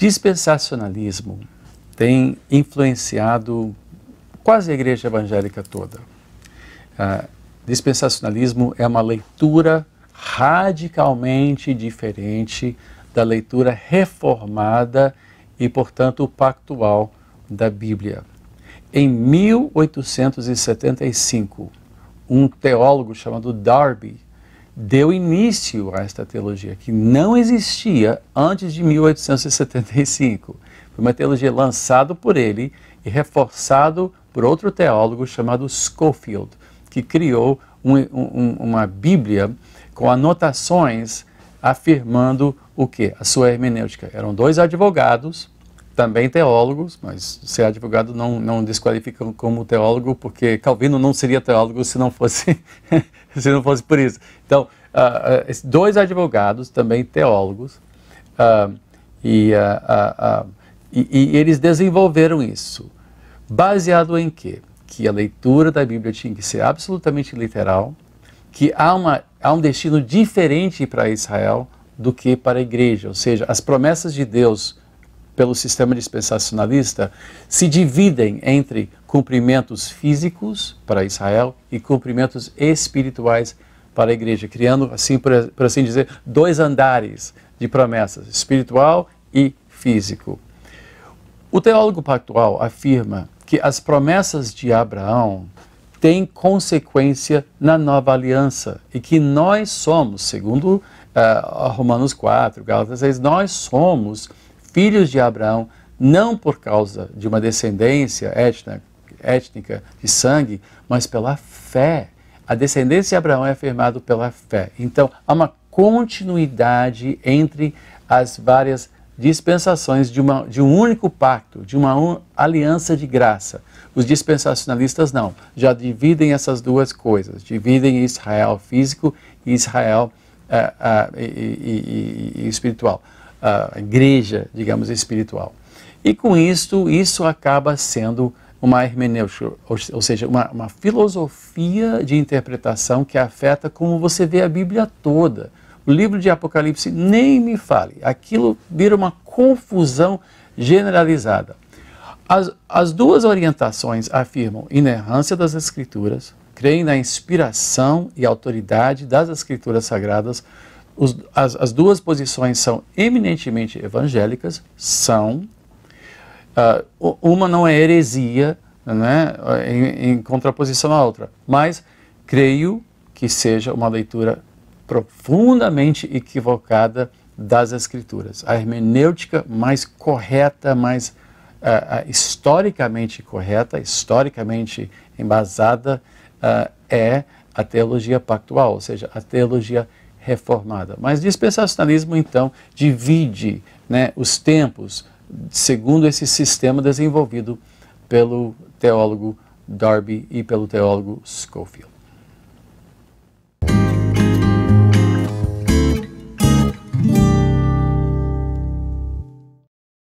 dispensacionalismo tem influenciado quase a igreja evangélica toda. Ah, dispensacionalismo é uma leitura radicalmente diferente da leitura reformada e, portanto, pactual da Bíblia. Em 1875, um teólogo chamado Darby deu início a esta teologia, que não existia antes de 1875. Foi uma teologia lançada por ele e reforçado por outro teólogo chamado Schofield, que criou um, um, uma Bíblia com anotações afirmando o que? A sua hermenêutica. Eram dois advogados, também teólogos, mas ser advogado não, não desqualifica como teólogo, porque Calvino não seria teólogo se não fosse, se não fosse por isso. Então, uh, dois advogados, também teólogos, uh, e, e, e eles desenvolveram isso. Baseado em quê? Que a leitura da Bíblia tinha que ser absolutamente literal, que há, uma, há um destino diferente para Israel do que para a igreja, ou seja, as promessas de Deus pelo sistema dispensacionalista se dividem entre cumprimentos físicos para Israel e cumprimentos espirituais para a igreja, criando, assim por, por assim dizer, dois andares de promessas, espiritual e físico. O teólogo pactual afirma que as promessas de Abraão têm consequência na nova aliança e que nós somos, segundo uh, Romanos 4, Gálatas 6, nós somos filhos de Abraão, não por causa de uma descendência étnica, étnica de sangue, mas pela fé. A descendência de Abraão é afirmada pela fé. Então, há uma continuidade entre as várias dispensações de, uma, de um único pacto, de uma un, aliança de graça. Os dispensacionalistas não, já dividem essas duas coisas, dividem Israel físico e Israel uh, uh, e, e, e, e espiritual a igreja, digamos, espiritual. E com isto, isso acaba sendo uma hermenêutica, ou seja, uma, uma, filosofia de interpretação que afeta como você vê a Bíblia toda. O livro de Apocalipse, nem me fale, aquilo vira uma confusão generalizada. As, as duas orientações afirmam inerrância das Escrituras, creem na inspiração e autoridade das Escrituras Sagradas, os, as, as, duas posições são eminentemente evangélicas, são. Uh, uma não é heresia, né, em, em contraposição à outra, mas creio que seja uma leitura profundamente equivocada das Escrituras. A hermenêutica mais correta, mais uh, uh, historicamente correta, historicamente embasada, uh, é a teologia pactual, ou seja, a teologia reformada. Mas dispensacionalismo, então, divide né, os tempos segundo esse sistema desenvolvido pelo teólogo Darby e pelo teólogo Schofield.